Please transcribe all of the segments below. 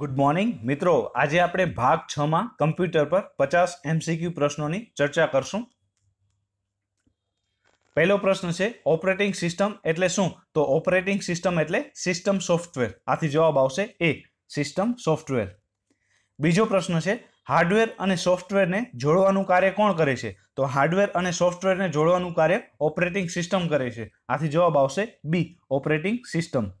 good morning મિત્રો આજે આપણે ભાગ છ માં કમ્પ્યુટર પર પચાસ એમસીક્યુ પ્રશ્નોની ચર્ચા કરશું પહેલો પ્રશ્ન છે ઓપરેટિંગ સિસ્ટમ એટલે શું તો ઓપરેટિંગ સિસ્ટમ એટલે સિસ્ટમ સોફ્ટવેર આથી જવાબ આવશે એ સિસ્ટમ સોફ્ટવેર બીજો પ્રશ્ન છે હાર્ડવેર અને સોફ્ટવેરને જોડવાનું કાર્ય કોણ કરે છે તો હાર્ડવેર અને સોફ્ટવેરને જોડવાનું કાર્ય ઓપરેટિંગ સિસ્ટમ કરે છે આથી જવાબ આવશે બી ઓપરેટિંગ સિસ્ટમ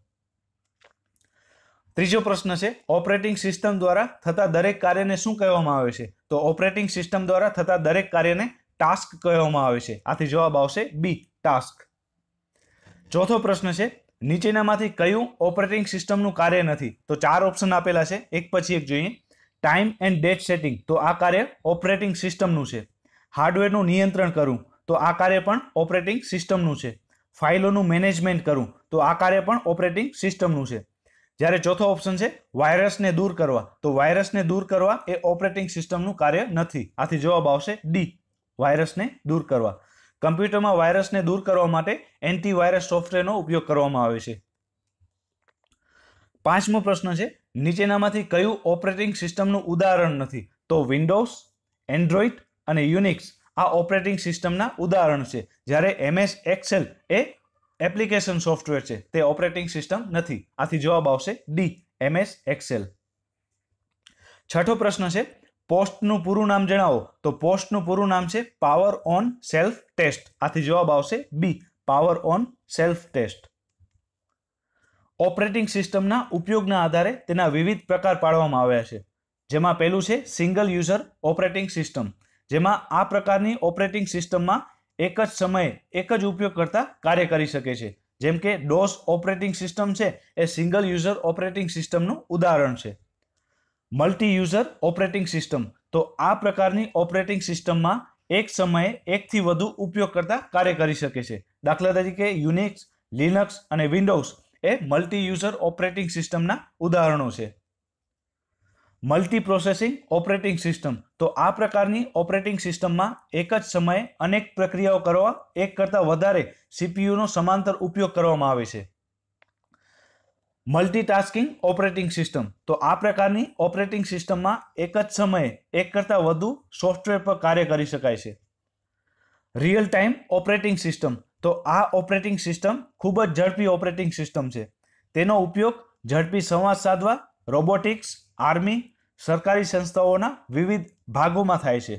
ત્રીજો પ્રશ્ન છે ઓપરેટિંગ સિસ્ટમ દ્વારા થતા દરેક કાર્યને શું કહેવામાં આવે છે તો ઓપરેટિંગ સિસ્ટમ દ્વારા થતા દરેક કાર્યને ટાસ્ક કહેવામાં આવે છે આથી જવાબ આવશે બી ટાસ્ક ચોથો પ્રશ્ન છે નીચેનામાંથી કયું ઓપરેટિંગ સિસ્ટમનું કાર્ય નથી તો ચાર ઓપ્શન આપેલા છે એક પછી એક જોઈએ ટાઈમ એન્ડ ડેટ સેટિંગ તો આ કાર્ય ઓપરેટિંગ સિસ્ટમનું છે હાર્ડવેરનું નિયંત્રણ કરવું તો આ કાર્ય પણ ઓપરેટિંગ સિસ્ટમનું છે ફાઇલોનું મેનેજમેન્ટ કરું તો આ કાર્ય પણ ઓપરેટિંગ સિસ્ટમનું છે જ્યારે ચોથો ઓપ્શન છે વાયરસને દૂર કરવા તો વાયરસને દૂર કરવા એ ઓપરેટિંગ સિસ્ટમનું કાર્ય નથી આથી જવાબ આવશે ડી વાયરસને દૂર કરવા કમ્પ્યુટરમાં વાયરસને દૂર કરવા માટે એન્ટીવાયરસ સોફ્ટવેરનો ઉપયોગ કરવામાં આવે છે પાંચમો પ્રશ્ન છે નીચેનામાંથી કયું ઓપરેટિંગ સિસ્ટમનું ઉદાહરણ નથી તો વિન્ડોઝ એન્ડ્રોઈડ અને યુનિક્સ આ ઓપરેટિંગ સિસ્ટમના ઉદાહરણ છે જ્યારે એમએસ એક્સેલ એ એપ્લિકેશન સોફ્ટવેર છે તે ઓપરેટિંગ સિસ્ટમ નથી આથી જવાબ આવશે ડી એમએસ એક્સેલ છઠ્ઠો પ્રશ્ન છે પોસ્ટનું પૂરું નામ જણાવો તો પોસ્ટનું પૂરું નામ છે પાવર ઓન સેલ્ફ ટેસ્ટ આથી જવાબ આવશે B power on self test operating સિસ્ટમના ઉપયોગના આધારે તેના વિવિધ પ્રકાર પાડવામાં આવ્યા છે જેમાં પહેલું છે સિંગલ યુઝર ઓપરેટિંગ સિસ્ટમ જેમાં આ પ્રકારની ઓપરેટિંગ સિસ્ટમમાં એક જ સમયે એક જ ઉપયોગ કરતા કાર્ય કરી શકે છે જેમ કે ડોસ ઓપરેટિંગ સિસ્ટમ છે એ સિંગલ યુઝર ઓપરેટિંગ સિસ્ટમનું ઉદાહરણ છે મલ્ટી યુઝર ઓપરેટિંગ સિસ્ટમ તો આ પ્રકારની ઓપરેટિંગ સિસ્ટમમાં એક સમયે એકથી વધુ ઉપયોગ કરતા કાર્ય કરી શકે છે દાખલા તરીકે યુનિક્સ લિનક્સ અને વિન્ડોઝ એ મલ્ટી યુઝર ઓપરેટિંગ સિસ્ટમના ઉદાહરણો છે મલ્ટી પ્રોસેસિંગ ઓપરેટિંગ સિસ્ટમ તો આ પ્રકારની ઓપરેટિંગ સિસ્ટમમાં એક જ સમયે અનેક પ્રક્રિયાઓ કરવા એક કરતાં વધારે સીપીયુનો સમાંતર ઉપયોગ કરવામાં આવે છે મલ્ટીટાસ્કિંગ ઓપરેટિંગ સિસ્ટમ તો આ પ્રકારની ઓપરેટિંગ સિસ્ટમમાં એક જ સમયે એક કરતાં વધુ સોફ્ટવેર પર કાર્ય કરી શકાય છે રિયલ ટાઈમ ઓપરેટિંગ સિસ્ટમ તો આ ઓપરેટિંગ સિસ્ટમ ખૂબ જ ઝડપી ઓપરેટિંગ સિસ્ટમ છે તેનો ઉપયોગ ઝડપી સંવાદ સાધવા રોબોટિક્સ આર્મી સરકારી સંસ્થાઓના વિવિધ ભાગોમાં થાય છે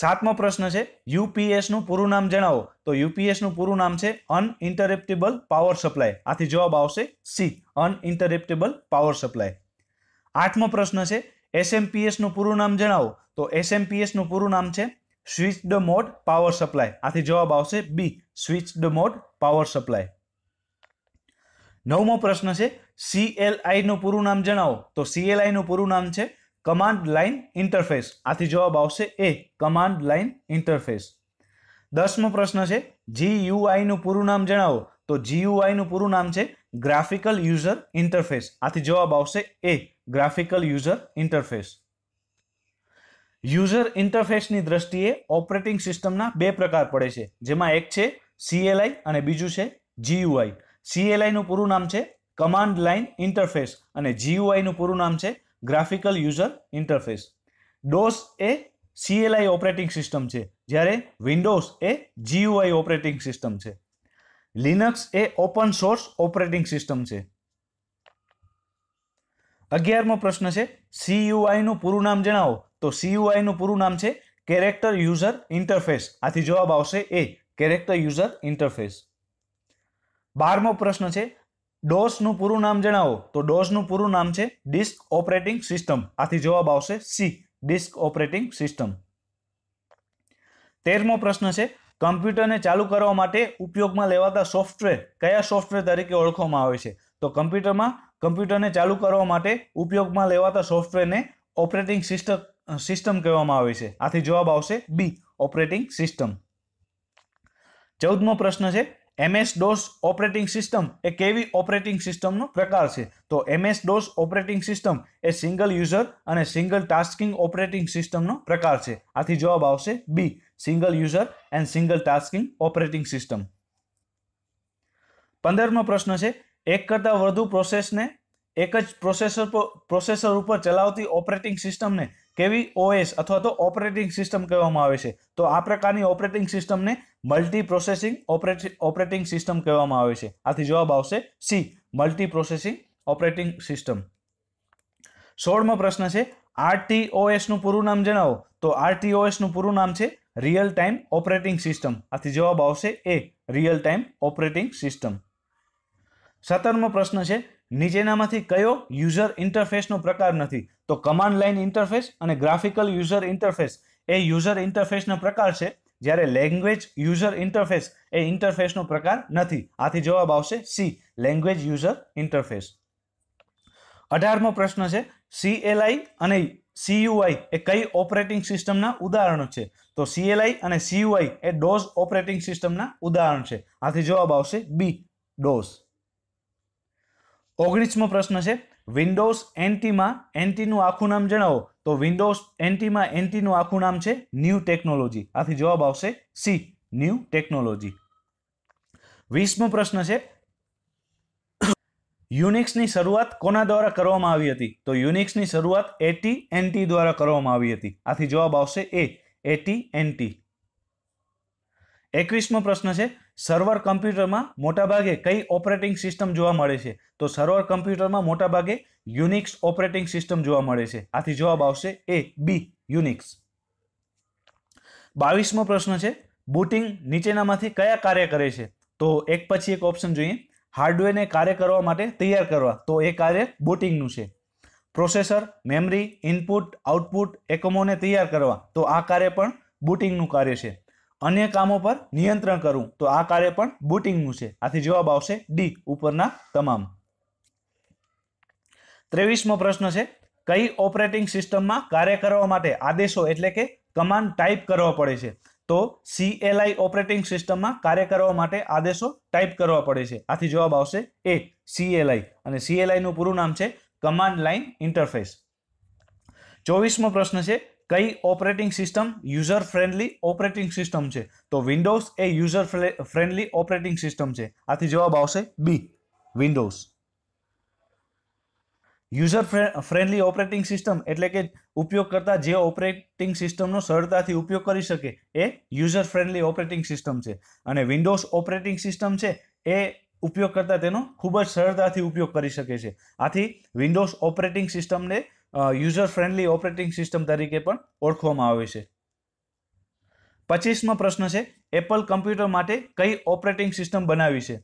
સાતમો પ્રશ્ન છે યુપીએસનું પૂરું નામ જણાવો તો યુપીએસનું પૂરું નામ છે અનઇન્ટરેપ્ટેબલ પાવર સપ્લાય આથી જવાબ આવશે સી અનઇન્ટરેપ્ટેબલ પાવર સપ્લાય આઠમો પ્રશ્ન છે એસએમપીએસનું પૂરું નામ જણાવો તો એસએમપીએસનું પૂરું નામ છે switch switched mode power supply આથી જવાબ આવશે B switched mode power supply નવમો પ્રશ્ન છે સીએલઆઈનું પૂરું નામ જણાવો તો સીએલઆઈનું પૂરું નામ છે કમાન્ડ લાઇન ઇન્ટરફેસ આથી જવાબ આવશે એ કમાન્ડ લાઇન ઇન્ટરફેસ દસમો પ્રશ્ન છે જીયુઆઈનું પૂરું નામ જણાવો તો જીયુઆઈનું પૂરું નામ છે ગ્રાફિકલ યુઝર ઇન્ટરફેસ આથી જવાબ આવશે A graphical user interface user ઇન્ટરફેસની દ્રષ્ટિએ ઓપરેટિંગ સિસ્ટમના બે પ્રકાર પડે છે જેમાં એક છે સીએલઆઈ અને બીજું છે જીયુઆઈ સીએલઆઈનું પૂરું નામ છે કમાન્ડ લાઇન ઇન્ટરફેસ અને જીયુઆઈનું પૂરું નામ છે ગ્રાફિકલ યુઝર ઇન્ટરફેસ ડોસ એ સીએલઆઈ ઓપરેટિંગ સિસ્ટમ છે જ્યારે વિન્ડોઝ એ જીયુઆઈ ઓપરેટિંગ સિસ્ટમ છે લિનક્સ એ ઓપન સોર્સ ઓપરેટિંગ સિસ્ટમ છે અગિયારમો પ્રશ્ન છે સીયુઆઈનું પૂરું નામ જણાવો તો સીયુઆઈનું પૂરું નામ છે કેરેક્ટર યુઝર ઇન્ટરફેસ આથી જવાબ આવશે એ કેરેક્ટર યુઝર ઇન્ટરફેસ બારમો પ્રશ્ન છે ડોસનું પૂરું નામ જણાવો તો ડોસનું પૂરું નામ છે ડિસ્ક ઓપરેટિંગ સિસ્ટમ આથી જવાબ આવશે સી ડિસ્ક ઓપરેટિંગ સિસ્ટમ તેરમો પ્રશ્ન છે કમ્પ્યુટરને ચાલુ કરવા માટે ઉપયોગમાં લેવાતા સોફ્ટવેર કયા સોફ્ટવેર તરીકે ઓળખવામાં આવે છે તો કમ્પ્યુટરમાં કમ્પ્યુટરને ચાલુ કરવા માટે ઉપયોગમાં લેવાતા સોફ્ટવેરને ઓપરેટિંગ સિસ્ટમ સિસ્ટમ કહેવામાં આવે છે આથી જવાબ આવશે બી ઓપરેટિંગ સિસ્ટમ ચૌદમો પ્રશ્ન છે એમએસ ડોસ ઓપરેટિંગ સિસ્ટમ એ કેવી ઓપરેટિંગ સિસ્ટમનો પ્રકાર છે તો એમએસ ડોસ ઓપરેટિંગ સિસ્ટમ એ સિંગલ યુઝર અને સિંગલ ટાસ્કિંગ ઓપરેટિંગ સિસ્ટમનો પ્રકાર છે આથી જવાબ આવશે B single user and single tasking operating system પંદરમો પ્રશ્ન છે એક કરતાં વધુ પ્રોસેસને એક જ પ્રોસેસર પ્રોસેસર ઉપર ચલાવતી ઓપરેટિંગ સિસ્ટમને કેવી ઓએસ અથવા તો ઓપરેટિંગ સિસ્ટમ કહેવામાં આવે છે તો આ પ્રકારની ઓપરેટિંગ સિસ્ટમને મલ્ટી પ્રોસેસિંગ ઓપરેટિંગ સિસ્ટમ કહેવામાં આવે છે આથી જવાબ આવશે C multi processing operating system સોળમો પ્રશ્ન છે આરટીઓએસનું પૂરું નામ જણાવો તો આરટીઓએસનું પૂરું નામ છે રિયલ ટાઈમ ઓપરેટિંગ સિસ્ટમ આથી જવાબ આવશે A real time operating system સત્તરમો પ્રશ્ન છે નીચેનામાંથી કયો યુઝર ઇન્ટરફેસનો પ્રકાર નથી તો કમાન્ડ લાઇન ઇન્ટરફેસ અને ગ્રાફિકલ યુઝર ઇન્ટરફેસ એ યુઝર ઇન્ટરફેસનો પ્રકાર છે જ્યારે લેંગ્વેજ યુઝર ઇન્ટરફેસ એ ઇન્ટરફેસનો પ્રકાર નથી આથી જવાબ આવશે સી લેંગ્વેજ યુઝર ઇન્ટરફેસ અઢારમો પ્રશ્ન છે સીએલઆઈ અને સીયુઆઈ એ કઈ ઓપરેટિંગ સિસ્ટમના ઉદાહરણો છે તો સીએલઆઈ અને સીયુઆઈ એ ડોઝ ઓપરેટિંગ સિસ્ટમના ઉદાહરણ છે આથી જવાબ આવશે બી ડોઝ ઓગણીસમો પ્રશ્ન છે વિન્ડોઝ એનટીમાં એનટીનું આખું નામ જણાવો તો વિન્ડોઝ એનટીમાં એનટીનું આખું નામ છે ન્યૂ ટેકનોલોજી આથી જવાબ આવશે સી ન્યૂ ટેકનોલોજી વીસમો પ્રશ્ન છે યુનિક્સની શરૂઆત કોના દ્વારા કરવામાં આવી હતી તો યુનિક્સની શરૂઆત એટી એનટી દ્વારા કરવામાં આવી હતી આથી જવાબ આવશે એ એટી એનટી એકવીસમો પ્રશ્ન છે સર્વર કમ્પ્યુટરમાં મોટાભાગે કઈ ઓપરેટિંગ સિસ્ટમ જોવા મળે છે તો સર્વર કમ્પ્યુટરમાં મોટાભાગે યુનિક્સ ઓપરેટિંગ સિસ્ટમ જોવા મળે છે આથી જવાબ આવશે એ બી યુનિક્સ બાવીસમો પ્રશ્ન છે બુટિંગ નીચેનામાંથી કયા કાર્ય કરે છે તો એક પછી એક ઓપ્શન જોઈએ હાર્ડવેરને કાર્ય કરવા માટે તૈયાર કરવા તો એ કાર્ય બુટિંગનું છે પ્રોસેસર મેમરી ઇનપુટ આઉટપુટ એકમોને તૈયાર કરવા તો આ કાર્ય પણ બુટિંગનું કાર્ય છે અન્ય કામો પર નિયંત્રણ કરવું તો આ કાર્ય પણ બુટિંગનું છે આથી જવાબ આવશે ડી ઉપરના તમામ ત્રેવીસમો પ્રશ્ન છે કઈ ઓપરેટિંગ સિસ્ટમમાં કાર્ય કરવા માટે આદેશો એટલે કે કમાન્ડ ટાઈપ કરવા પડે છે તો સીએલઆઈ ઓપરેટિંગ સિસ્ટમમાં કાર્ય કરવા માટે આદેશો ટાઈપ કરવા પડે છે આથી જવાબ આવશે એ સીએલઆઈ અને સીએલઆઈનું પૂરું નામ છે કમાન્ડ લાઇન ઇન્ટરફેસ ચોવીસમો પ્રશ્ન છે કઈ operating system user friendly operating system છે તો વિન્ડોઝ એ યુઝર ફ્રેન્ડલી ઓપરેટિંગ સિસ્ટમ છે આથી જવાબ આવશે B Windows user friendly operating system એટલે કે ઉપયોગ ઉપયોગકર્તા જે ઓપરેટિંગ સિસ્ટમનો સરળતાથી ઉપયોગ કરી શકે એ યુઝર ફ્રેન્ડલી ઓપરેટિંગ સિસ્ટમ છે અને વિન્ડોઝ ઓપરેટિંગ સિસ્ટમ છે એ ઉપયોગ ઉપયોગકર્તા તેનો ખૂબ જ સરળતાથી ઉપયોગ કરી શકે છે આથી વિન્ડોઝ ઓપરેટિંગ સિસ્ટમને યુઝર ફ્રેન્ડલી ઓપરેટિંગ સિસ્ટમ તરીકે પણ ઓળખવામાં આવે છે પચીસમો પ્રશ્ન છે એપલ કમ્પ્યુટર માટે કઈ ઓપરેટિંગ સિસ્ટમ બનાવી છે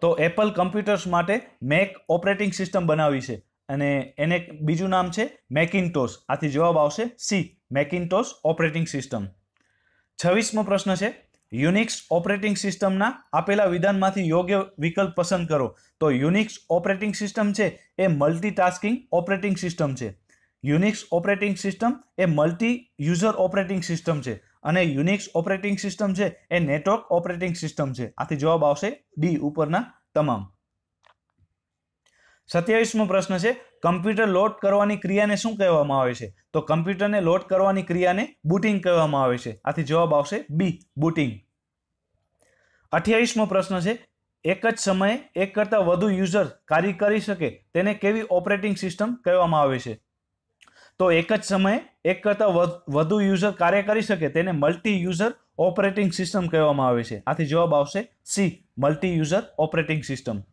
તો એપલ કમ્પ્યુટર્સ માટે મેક ઓપરેટિંગ સિસ્ટમ બનાવી છે અને એને બીજું નામ છે મેકિન્ટોસ આથી જવાબ આવશે સી મેકિન્ટોસ ઓપરેટિંગ સિસ્ટમ છવ્વીસમો પ્રશ્ન છે યુનિક્સ ઓપરેટિંગ સિસ્ટમના આપેલા વિધાનમાંથી યોગ્ય વિકલ્પ પસંદ કરો તો યુનિક્સ ઓપરેટિંગ સિસ્ટમ છે એ મલ્ટીટાસ્કિંગ ઓપરેટિંગ સિસ્ટમ છે યુનિક્સ ઓપરેટિંગ સિસ્ટમ એ મલ્ટી યુઝર ઓપરેટિંગ સિસ્ટમ છે અને યુનિક્સ ઓપરેટિંગ સિસ્ટમ છે એ નેટવર્ક ઓપરેટિંગ સિસ્ટમ છે આથી જવાબ આવશે ડી ઉપરના તમામ સત્યાવીસમો પ્રશ્ન છે કમ્પ્યુટર લોડ કરવાની ક્રિયાને શું કહેવામાં આવે છે તો કમ્પ્યુટરને લોડ કરવાની ક્રિયાને બુટિંગ કહેવામાં આવે છે આથી જવાબ આવશે બી બુટિંગ અઠ્યાવીસમો પ્રશ્ન છે એક જ સમયે એક કરતાં વધુ યુઝર કાર્ય કરી શકે તેને કેવી ઓપરેટિંગ સિસ્ટમ કહેવામાં આવે છે તો એક જ સમયે એક કરતાં વધુ યુઝર કાર્ય કરી શકે તેને મલ્ટી યુઝર ઓપરેટિંગ સિસ્ટમ કહેવામાં આવે છે આથી જવાબ આવશે C multi user operating system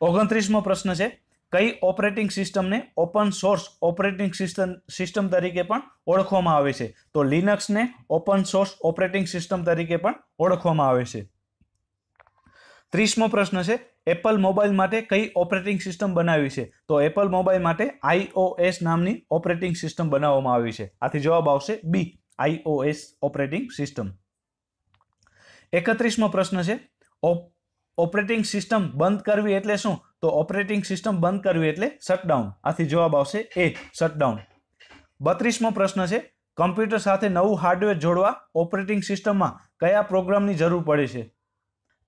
ઓગણત્રીસમો પ્રશ્ન છે કઈ ઓપરેટિંગ સિસ્ટમને open source operating system system તરીકે પણ ઓળખવામાં આવે છે તો લિનક્સને ઓપન સોર્સ ઓપરેટિંગ સિસ્ટમ તરીકે પણ ઓળખવામાં આવે છે ત્રીસમો પ્રશ્ન છે એપલ મોબાઈલ માટે કઈ ઓપરેટિંગ સિસ્ટમ બનાવી છે તો એપલ મોબાઈલ માટે આઈઓએસ નામની ઓપરેટિંગ સિસ્ટમ બનાવવામાં આવી છે આથી જવાબ આવશે બી આઈઓએસ ઓપરેટિંગ સિસ્ટમ એકત્રીસમો પ્રશ્ન છે ઓપ ઓપરેટિંગ સિસ્ટમ બંધ કરવી એટલે શું તો ઓપરેટિંગ સિસ્ટમ બંધ કરવી એટલે શટડાઉન આથી જવાબ આવશે એ શટડાઉન બત્રીસમો પ્રશ્ન છે કમ્પ્યુટર સાથે નવું હાર્ડવેર જોડવા ઓપરેટિંગ સિસ્ટમમાં કયા પ્રોગ્રામની જરૂર પડે છે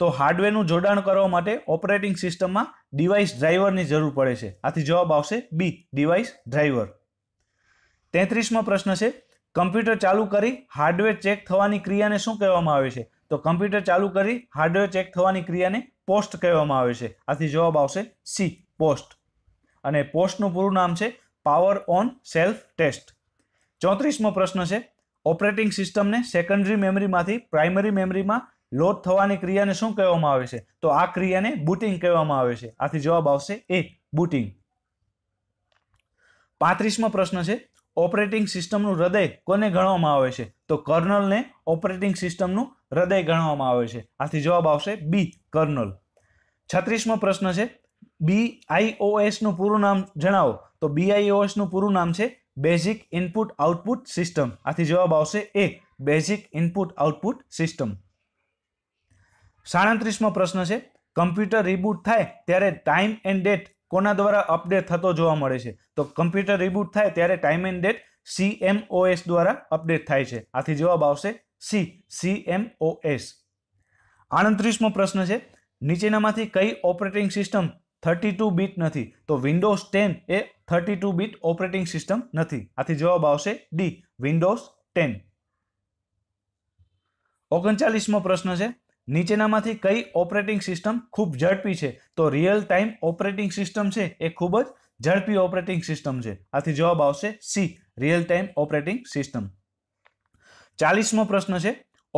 તો હાર્ડવેરનું જોડાણ કરવા માટે ઓપરેટિંગ સિસ્ટમમાં ડિવાઇસ ડ્રાઈવરની જરૂર પડે છે આથી જવાબ આવશે બી ડિવાઇસ ડ્રાઈવર તેત્રીસમો પ્રશ્ન છે કમ્પ્યુટર ચાલુ કરી હાર્ડવેર ચેક થવાની ક્રિયાને શું કહેવામાં આવે છે તો કમ્પ્યુટર ચાલુ કરી હાર્ડવેર ચેક થવાની ક્રિયાને પોસ્ટ કહેવામાં આવે છે આથી જવાબ આવશે સી પોસ્ટ અને પોસ્ટનું પૂરું નામ છે પાવર ઓન સેલ્ફ ટેસ્ટ ચોત્રીસમો પ્રશ્ન છે ઓપરેટિંગ સિસ્ટમને સેકન્ડરી મેમરીમાંથી પ્રાઇમરી મેમરીમાં લોડ થવાની ક્રિયાને શું કહેવામાં આવે છે તો આ ક્રિયાને બુટિંગ કહેવામાં આવે છે આથી જવાબ આવશે એ બુટિંગ પાંત્રીસમો પ્રશ્ન છે ઓપરેટિંગ સિસ્ટમનું હૃદય કોને ગણવામાં આવે છે તો કર્નલને ઓપરેટિંગ સિસ્ટમનું હૃદય ગણવામાં આવે છે આથી જવાબ આવશે બી કર્નલ છત્રીસમો પ્રશ્ન છે બી આઈઓએસનું પૂરું નામ જણાવો તો બીઆઈઓએસનું પૂરું નામ છે બેઝિક ઇનપુટ આઉટપુટ સિસ્ટમ આથી જવાબ આવશે A basic input output system સાડત્રીસમો પ્રશ્ન છે કમ્પ્યુટર રીબૂટ થાય ત્યારે ટાઈમ એન્ડ ડેટ કોના દ્વારા અપડેટ થતો જોવા મળે છે તો કમ્પ્યુટર રિબૂટ થાય ત્યારે ટાઈમ એન્ડ ડેટ સીએમઓએસ દ્વારા અપડેટ થાય છે આથી જવાબ આવશે સી સીએમઓએસ આડત્રીસમો પ્રશ્ન છે નીચેનામાંથી કઈ operating system thirty two bit નથી તો વિન્ડોઝ ટેન એ thirty two bit operating system નથી આથી જવાબ આવશે ડી વિન્ડોઝ ટેન ઓગણચાલીસમો પ્રશ્ન છે નીચેનામાંથી કઈ ઓપરેટિંગ સિસ્ટમ ખૂબ ઝડપી છે તો રિયલ ટાઈમ ઓપરેટિંગ સિસ્ટમ છે એ ખૂબ જ ઝડપી ઓપરેટિંગ સિસ્ટમ છે આથી જવાબ આવશે C real time operating system ચાલીસમો પ્રશ્ન છે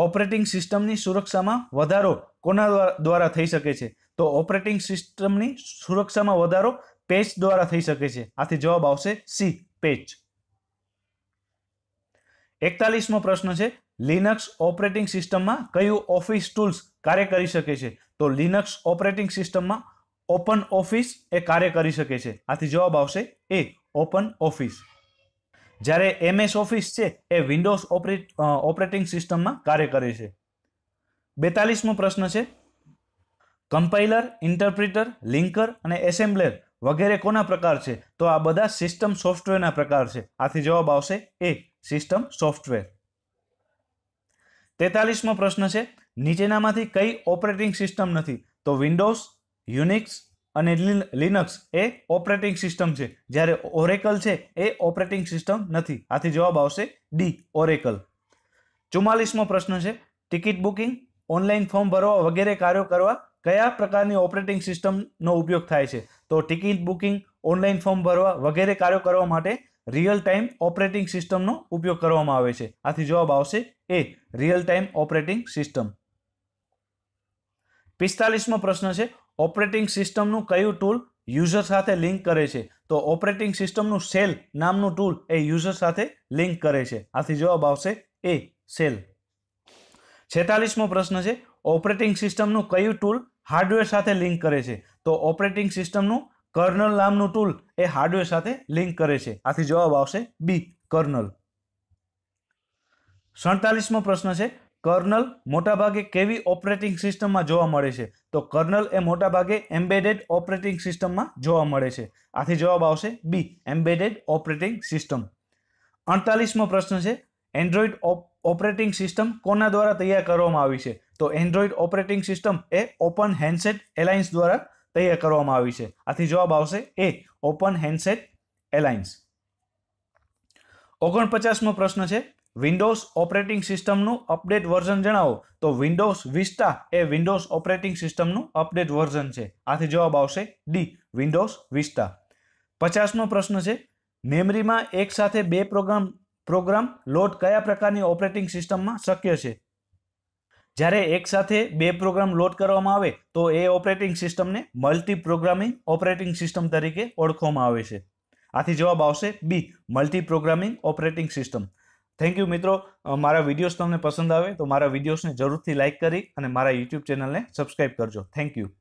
ઓપરેટિંગ સિસ્ટમની સુરક્ષામાં વધારો કોના દ્વારા થઈ શકે છે તો ઓપરેટિંગ સિસ્ટમની સુરક્ષામાં વધારો પેચ દ્વારા થઈ શકે છે આથી જવાબ આવશે સી પેચ એકતાલીસમો પ્રશ્ન છે લિનક્સ ઓપરેટિંગ સિસ્ટમમાં કયું ઓફિસ ટૂલ્સ કાર્ય કરી શકે છે તો લિનક્સ ઓપરેટિંગ સિસ્ટમમાં ઓપન ઓફિસ એ કાર્ય કરી શકે છે આથી જવાબ આવશે એ ઓપન ઓફિસ જ્યારે એમએસ ઓફિસ છે એ વિન્ડોઝ ઓપરેટ ઓપરેટિંગ સિસ્ટમમાં કાર્ય કરે છે બેતાલીસમો પ્રશ્ન છે કમ્પાઇલર ઇન્ટરપ્રિટર લિંકર અને એસેમ્બલર વગેરે કોના પ્રકાર છે તો આ બધા સિસ્ટમ સોફ્ટવેરના પ્રકાર છે આથી જવાબ આવશે એ સિસ્ટમ સોફ્ટવેર તેતાલીસમો પ્રશ્ન છે નીચેનામાંથી કઈ ઓપરેટિંગ સિસ્ટમ નથી તો વિન્ડોઝ યુનિક્સ અને લિનક્સ એ ઓપરેટિંગ સિસ્ટમ છે જ્યારે ઓરેકલ છે એ ઓપરેટિંગ સિસ્ટમ નથી આથી જવાબ આવશે ડી ઓરેકલ ચુમ્માલીસમો પ્રશ્ન છે ટિકિટ બુકિંગ ઓનલાઈન ફોર્મ ભરવા વગેરે કાર્યો કરવા કયા પ્રકારની ઓપરેટિંગ સિસ્ટમનો ઉપયોગ થાય છે તો ટિકિટ બુકિંગ ઓનલાઈન ફોર્મ ભરવા વગેરે કાર્યો કરવા માટે રિયલ ટાઈમ ઓપરેટિંગ સિસ્ટમનો ઉપયોગ કરવામાં આવે છે આથી જવાબ આવશે A real time operating system પિસ્તાલીસમો પ્રશ્ન છે ઓપરેટિંગ સિસ્ટમનું કયું ટૂલ યુઝર સાથે લિંક કરે છે તો ઓપરેટિંગ સિસ્ટમનું સેલ નામનું ટૂલ એ યુઝર સાથે લિંક કરે છે આથી જવાબ આવશે એ સેલ છેતાલીસમો પ્રશ્ન છે ઓપરેટિંગ સિસ્ટમનું કયું ટૂલ હાર્ડવેર સાથે લિંક કરે છે તો ઓપરેટિંગ સિસ્ટમનું કર્નલ નામનું ટૂલ એ હાર્ડવેર સાથે લિંક કરે છે આથી જવાબ આવશે બી કર્નલ સડતાલીસમો પ્રશ્ન છે કર્નલ મોટાભાગે કેવી ઓપરેટિંગ સિસ્ટમમાં જોવા મળે છે તો કર્નલ એ મોટાભાગે એમ્બેડેડ ઓપરેટિંગ સિસ્ટમમાં જોવા મળે છે આથી જવાબ આવશે બી એમ્બેડેડ ઓપરેટિંગ સિસ્ટમ અડતાલીસમો પ્રશ્ન છે એન્ડ્રોઈડ ઓપરેટિંગ સિસ્ટમ કોના દ્વારા તૈયાર કરવામાં આવી છે તો એન્ડ્રોઈડ ઓપરેટિંગ સિસ્ટમ એ ઓપન હેન્ડસેટ એલાયન્સ દ્વારા તૈયાર કરવામાં આવી છે આથી જવાબ આવશે એ ઓપન હેન્ડસેટ એલાયન્સ ઓગણપચાસમો પ્રશ્ન છે વિન્ડોઝ ઓપરેટિંગ સિસ્ટમનું અપડેટ વર્ઝન જણાવો તો વિન્ડોઝ વિસ્ટા એ વિન્ડોઝ ઓપરેટિંગ સિસ્ટમનું અપડેટ વર્ઝન છે આથી જવાબ આવશે ડી વિન્ડોઝ વિસ્ટા પચાસમો પ્રશ્ન છે મેમરીમાં એક સાથે બે પ્રોગ્રામ પ્રોગ્રામ લોડ કયા પ્રકારની ઓપરેટિંગ સિસ્ટમમાં શક્ય છે જ્યારે એકસાથે બે પ્રોગ્રામ લોડ કરવામાં આવે તો એ ઓપરેટિંગ સિસ્ટમને મલ્ટી પ્રોગ્રામિંગ ઓપરેટિંગ સિસ્ટમ તરીકે ઓળખવામાં આવે છે આથી જવાબ આવશે B multi programming operating system thank you મિત્રો મારા વિડીયોઝ તમને પસંદ આવે તો મારા વિડીયોઝને જરૂરથી લાઇક કરી અને મારા યુટ્યુબ ચેનલને સબસ્ક્રાઇબ કરજો થેન્ક યુ